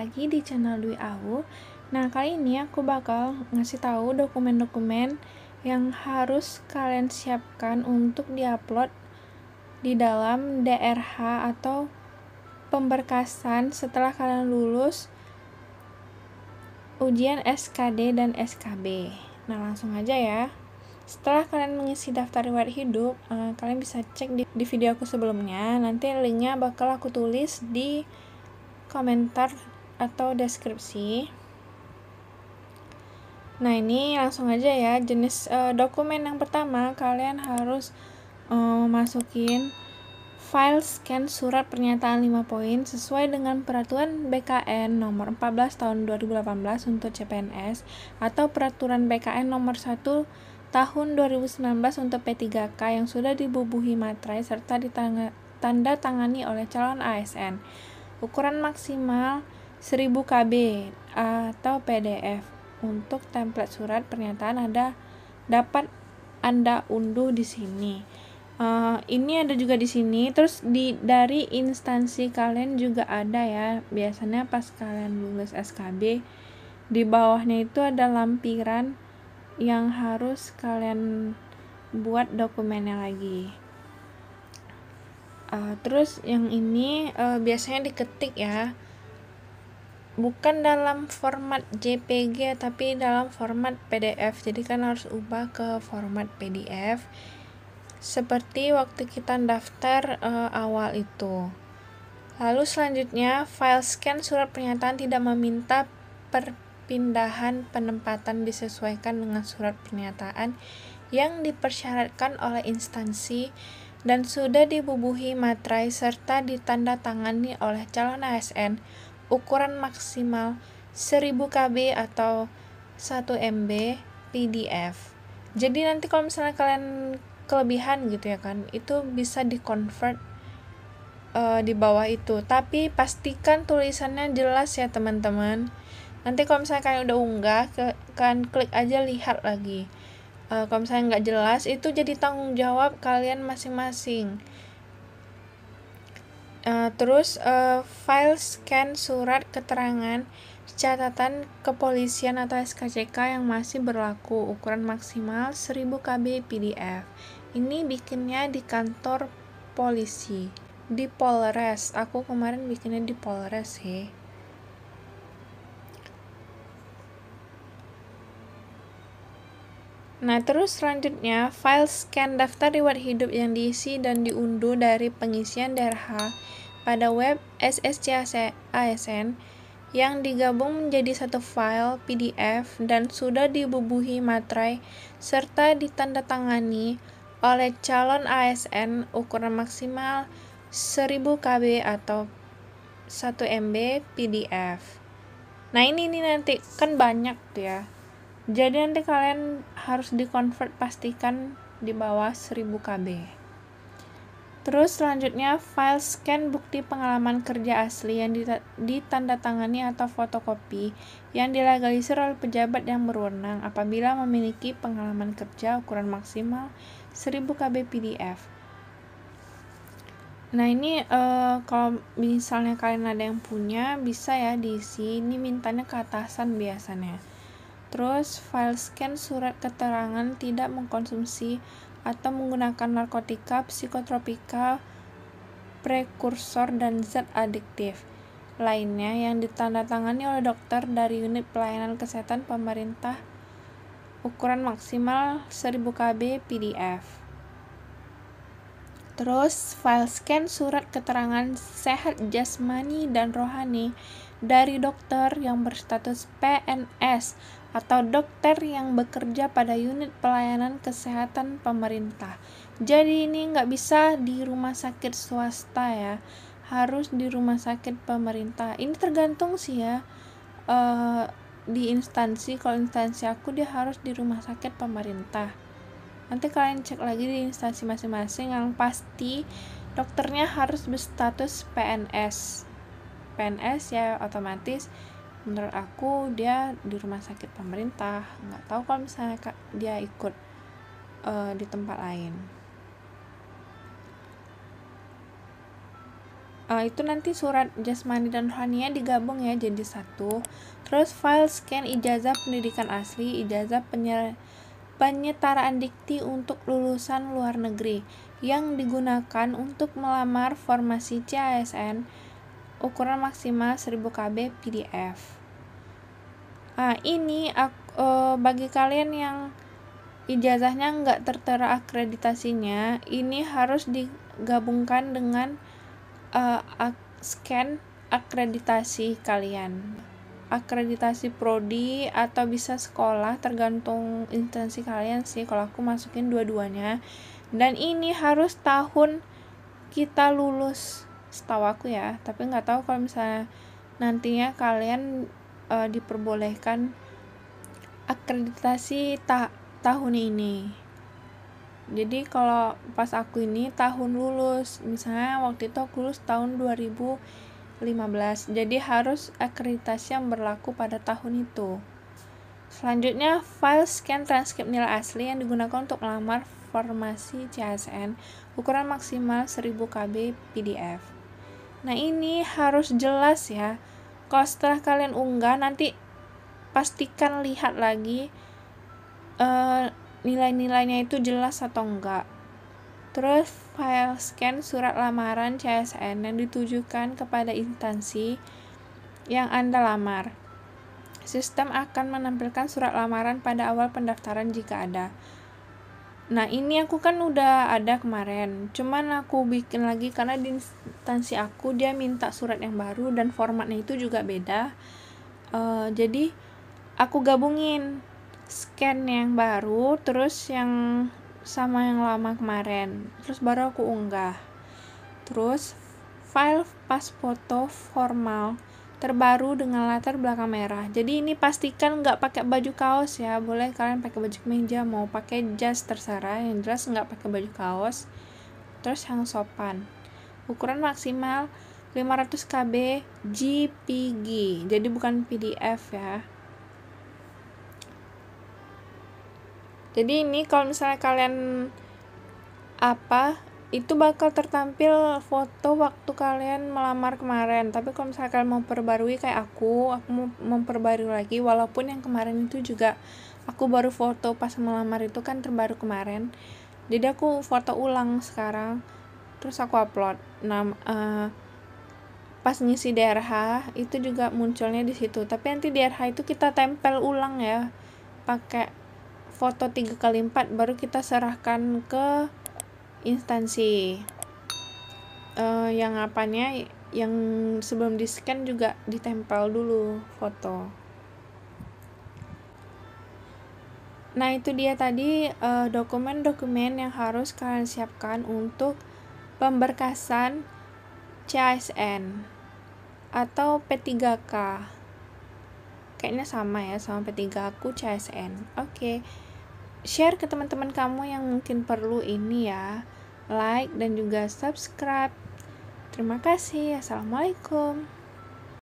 lagi di channel Dwi Awu. Nah, kali ini aku bakal ngasih tahu dokumen-dokumen yang harus kalian siapkan untuk diupload di dalam DRH atau pemberkasan setelah kalian lulus ujian SKD dan SKB. Nah, langsung aja ya. Setelah kalian mengisi daftar riwayat hidup, eh, kalian bisa cek di, di video aku sebelumnya. Nanti linknya bakal aku tulis di komentar atau deskripsi. Nah, ini langsung aja ya jenis uh, dokumen yang pertama kalian harus uh, masukin file scan surat pernyataan 5 poin sesuai dengan peraturan BKN nomor 14 tahun 2018 untuk CPNS atau peraturan BKN nomor 1 tahun 2019 untuk P3K yang sudah dibubuhi materai serta ditanda tangani oleh calon ASN. Ukuran maksimal 1000 KB atau PDF untuk template surat pernyataan ada dapat Anda unduh di sini. Uh, ini ada juga di sini terus di dari instansi kalian juga ada ya biasanya pas kalian lulus SKB di bawahnya itu ada lampiran yang harus kalian buat dokumennya lagi uh, terus yang ini uh, biasanya diketik ya bukan dalam format JPG tapi dalam format PDF jadi kan harus ubah ke format PDF seperti waktu kita daftar uh, awal itu lalu selanjutnya file scan surat pernyataan tidak meminta perpindahan penempatan disesuaikan dengan surat pernyataan yang dipersyaratkan oleh instansi dan sudah dibubuhi materai serta ditandatangani oleh calon ASN ukuran maksimal 1000 KB atau 1 MB PDF. Jadi nanti kalau misalnya kalian kelebihan gitu ya kan, itu bisa di-convert uh, di bawah itu. Tapi pastikan tulisannya jelas ya teman-teman. Nanti kalau misalnya kalian udah unggah, kan klik aja lihat lagi. Uh, kalau misalnya nggak jelas, itu jadi tanggung jawab kalian masing-masing. Eh, terus uh, file scan surat keterangan catatan kepolisian atau SKCK yang masih berlaku ukuran maksimal 1000 KB PDF. Ini bikinnya di kantor polisi di Polres. Aku kemarin bikinnya di Polres sih. Nah, terus selanjutnya, file scan daftar riwayat hidup yang diisi dan diunduh dari pengisian DRH pada web SSCASN yang digabung menjadi satu file PDF dan sudah dibubuhi materai serta ditandatangani oleh calon ASN ukuran maksimal 1000 KB atau 1 MB PDF. Nah, ini, ini nanti kan banyak tuh ya jadi nanti kalian harus di convert pastikan di bawah 1000 KB terus selanjutnya file scan bukti pengalaman kerja asli yang ditandatangani atau fotokopi yang dilegalisir oleh pejabat yang berwenang apabila memiliki pengalaman kerja ukuran maksimal 1000 KB PDF Nah ini uh, kalau misalnya kalian ada yang punya bisa ya diisi ini mintanya ke atasan biasanya. Terus file scan surat keterangan tidak mengkonsumsi atau menggunakan narkotika, psikotropika, prekursor, dan zat adiktif lainnya yang ditandatangani oleh dokter dari unit pelayanan kesehatan pemerintah ukuran maksimal 1000 kb PDF. Terus file scan surat keterangan sehat jasmani dan rohani dari dokter yang berstatus PNS atau dokter yang bekerja pada unit pelayanan kesehatan pemerintah. Jadi ini nggak bisa di rumah sakit swasta ya, harus di rumah sakit pemerintah. Ini tergantung sih ya uh, di instansi. Kalau instansi aku dia harus di rumah sakit pemerintah nanti kalian cek lagi di instansi masing-masing yang pasti dokternya harus berstatus PNS PNS ya otomatis menurut aku dia di rumah sakit pemerintah nggak tahu kalau misalnya dia ikut uh, di tempat lain uh, itu nanti surat jasmani dan rohaninya digabung ya jadi satu terus file scan ijazah pendidikan asli ijazah penyer penyetaraan dikti untuk lulusan luar negeri yang digunakan untuk melamar formasi CASN ukuran maksimal 1000 KB PDF. Nah, ini aku, e, eh, bagi kalian yang ijazahnya nggak tertera akreditasinya, ini harus digabungkan dengan e, ak scan akreditasi kalian akreditasi prodi atau bisa sekolah tergantung intensi kalian sih kalau aku masukin dua-duanya dan ini harus tahun kita lulus setahu aku ya tapi nggak tahu kalau misalnya nantinya kalian e, diperbolehkan akreditasi ta tahun ini jadi kalau pas aku ini tahun lulus misalnya waktu itu aku lulus tahun 2000 15. Jadi harus akreditasi yang berlaku pada tahun itu. Selanjutnya, file scan transkrip nilai asli yang digunakan untuk melamar formasi CSN ukuran maksimal 1000 KB PDF. Nah, ini harus jelas ya. Kalau setelah kalian unggah nanti pastikan lihat lagi uh, nilai-nilainya itu jelas atau enggak. Terus file scan surat lamaran CSN yang ditujukan kepada instansi yang Anda lamar. Sistem akan menampilkan surat lamaran pada awal pendaftaran jika ada. Nah, ini aku kan udah ada kemarin. Cuman aku bikin lagi karena di instansi aku dia minta surat yang baru dan formatnya itu juga beda. Uh, jadi aku gabungin scan yang baru terus yang sama yang lama kemarin terus baru aku unggah terus file pas foto formal terbaru dengan latar belakang merah. Jadi ini pastikan nggak pakai baju kaos ya. Boleh kalian pakai baju kemeja, mau pakai jas terserah. Yang jelas nggak pakai baju kaos. Terus yang sopan. Ukuran maksimal 500 kb JPG. Jadi bukan PDF ya. jadi ini kalau misalnya kalian apa itu bakal tertampil foto waktu kalian melamar kemarin tapi kalau misalnya kalian mau perbarui kayak aku aku mau memperbarui lagi walaupun yang kemarin itu juga aku baru foto pas melamar itu kan terbaru kemarin jadi aku foto ulang sekarang terus aku upload nah uh, pas ngisi DRH itu juga munculnya di situ tapi nanti DRH itu kita tempel ulang ya pakai foto 3 kali 4 baru kita serahkan ke instansi uh, yang apanya yang sebelum di scan juga ditempel dulu foto nah itu dia tadi eh, dokumen-dokumen uh, yang harus kalian siapkan untuk pemberkasan CSN atau P3K kayaknya sama ya sama P3 aku CSN oke okay share ke teman-teman kamu yang mungkin perlu ini ya like dan juga subscribe terima kasih assalamualaikum